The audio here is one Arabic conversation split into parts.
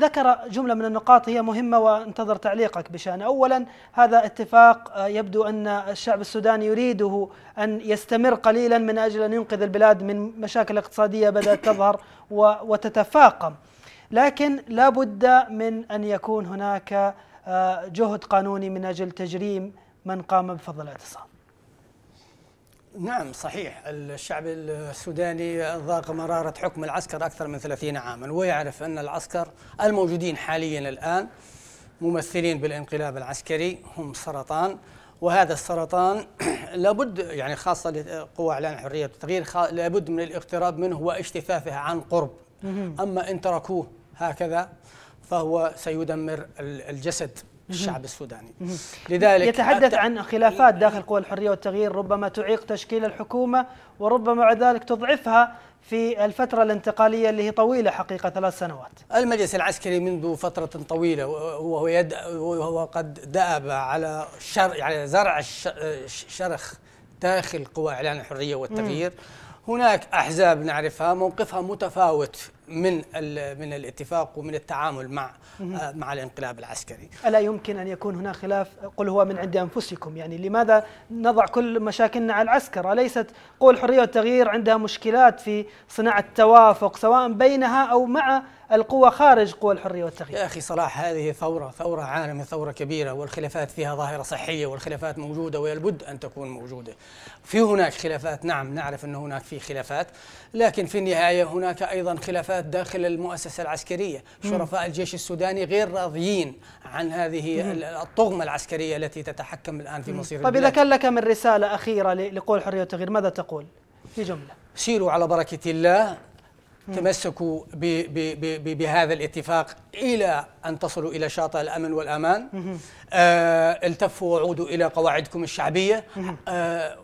ذكر جملة من النقاط هي مهمة وانتظر تعليقك بشأن أولا هذا اتفاق آه، يبدو أن الشعب السوداني يريده أن يستمر قليلا من أجل أن ينقذ البلاد من مشاكل اقتصادية بدأت تظهر وتتفاقم لكن لا بد من أن يكون هناك آه، جهد قانوني من أجل تجريم من قام بفضل الاعتصام نعم صحيح الشعب السوداني ذاق مرارة حكم العسكر أكثر من 30 عاما ويعرف أن العسكر الموجودين حاليا الآن ممثلين بالانقلاب العسكري هم سرطان وهذا السرطان لابد يعني خاصة لقوى إعلان الحرية والتغيير لابد من الاقتراب منه واجتثاثه عن قرب أما إن تركوه هكذا فهو سيدمر الجسد الشعب السوداني لذلك يتحدث عن خلافات داخل قوى الحرية والتغيير ربما تعيق تشكيل الحكومة وربما مع ذلك تضعفها في الفترة الانتقالية اللي هي طويلة حقيقة ثلاث سنوات المجلس العسكري منذ فترة طويلة وهو, يد وهو قد دأب على شر يعني زرع الشرخ داخل قوى إعلان الحرية والتغيير هناك أحزاب نعرفها موقفها متفاوت من من الاتفاق ومن التعامل مع آه، مع الانقلاب العسكري. الا يمكن ان يكون هناك خلاف قل هو من عند انفسكم يعني لماذا نضع كل مشاكلنا على العسكر؟ اليست قوى الحريه والتغيير عندها مشكلات في صناعه التوافق سواء بينها او مع القوى خارج قوى الحريه والتغيير. يا اخي صلاح هذه ثوره، ثوره عالميه، ثوره كبيره والخلافات فيها ظاهره صحيه والخلافات موجوده ويلبد ان تكون موجوده. في هناك خلافات، نعم نعرف ان هناك في خلافات، لكن في النهايه هناك ايضا خلافات الشهداء داخل المؤسسة العسكرية شرفاء الجيش السوداني غير راضيين عن هذه الطغمة العسكرية التي تتحكم الآن في مصير طيب إذا كان لك من رسالة أخيرة لقول الحرية والتغيير ماذا تقول في جملة سيروا على بركة الله تمسكوا بـ بـ بـ بهذا الاتفاق إلى أن تصلوا إلى شاطئ الأمن والأمان آه التفوا وعودوا إلى قواعدكم الشعبية آه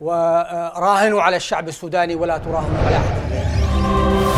وراهنوا آه، على الشعب السوداني ولا تراهنوا على أحد